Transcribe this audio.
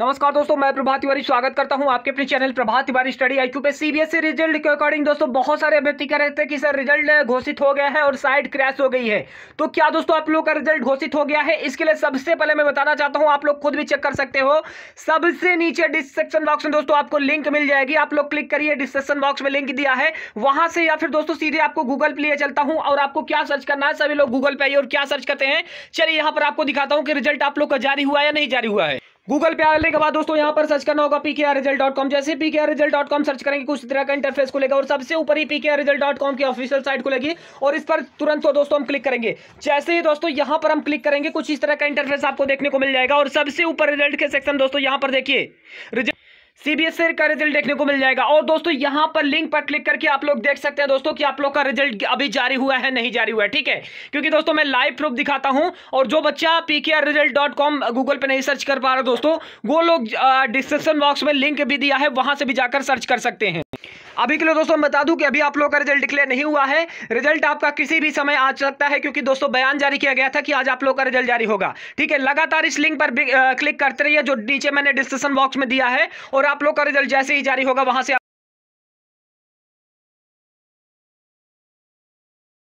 नमस्कार दोस्तों मैं प्रभात तिवारी स्वागत करता हूं आपके अपने channel Prabhat Tiwari study I पे सीबीएसई रिजल्ट के अकॉर्डिंग दोस्तों बहुत सारे अभ्यर्थी कह रहे थे कि सर रिजल्ट घोषित हो गया है और साइड क्रैश हो गई है तो क्या दोस्तों आप लोग का रिजल्ट घोषित हो गया है इसके लिए सबसे पहले मैं बताना चाहता हूँ आप लोग खुद भी चेक कर सकते हो सबसे नीचे डिस्क्रिप्शन बॉक्स में दोस्तों आपको लिंक मिल जाएगी आप लोग क्लिक करिए डिस्क्रिप्शन बॉक्स में लिंक दिया है वहां से या फिर दोस्तों सीधे आपको गूगल पे चलता हूँ और आपको क्या सर्च करना है सभी लोग गूगल पे आइए और क्या सर्च करते हैं चलिए यहाँ पर आपको दिखाता हूँ कि रिजल्ट आप लोग का जारी हुआ या नहीं जारी हुआ है गूगल पे आने के बाद दोस्तों यहाँ पर सर्च करना होगा पी रिजल्ट डॉट कॉम जैसे R result dot com search करेंगे कुछ तरह का इंटरफेस खुलेगा और सबसे ऊपर ही आर रिजल्ट डॉट कॉम की ऑफिशियल साइट खुलेगी और इस पर तुरंत तो दोस्तों हम क्लिक करेंगे जैसे ही दोस्तों यहाँ पर हम क्लिक करेंगे कुछ इस तरह का इंटरफेस आपको देखने को मिल जाएगा और सबसे ऊपर रिजल्ट के सेक्शन दोस्तों यहाँ पर देखिए रिजल्ट सीबीएसई का रिजल्ट देखने को मिल जाएगा और दोस्तों यहां पर लिंक पर क्लिक करके आप लोग देख सकते हैं दोस्तों कि आप लोग का रिजल्ट अभी जारी हुआ है नहीं जारी हुआ है ठीक है क्योंकि दोस्तों मैं लाइव प्रूफ दिखाता हूं और जो बच्चा PKR result dot com Google पर नहीं सर्च कर पा रहा दोस्तों वो लोग डिस्क्रिप्शन बॉक्स में लिंक भी दिया है वहां से भी जाकर सर्च कर सकते हैं अभी के लिए दोस्तों बता दूं कि अभी आप लोगों का रिजल्ट डिक्लेयर नहीं हुआ है रिजल्ट आपका किसी भी समय आ सकता है क्योंकि दोस्तों बयान जारी किया गया था कि आज आप लोगों का रिजल्ट जारी होगा ठीक है लगातार इस लिंक पर क्लिक करते रहिए जो नीचे मैंने डिस्क्रिप्शन बॉक्स में दिया है और आप लोग का रिजल्ट जैसे ही जारी होगा वहां से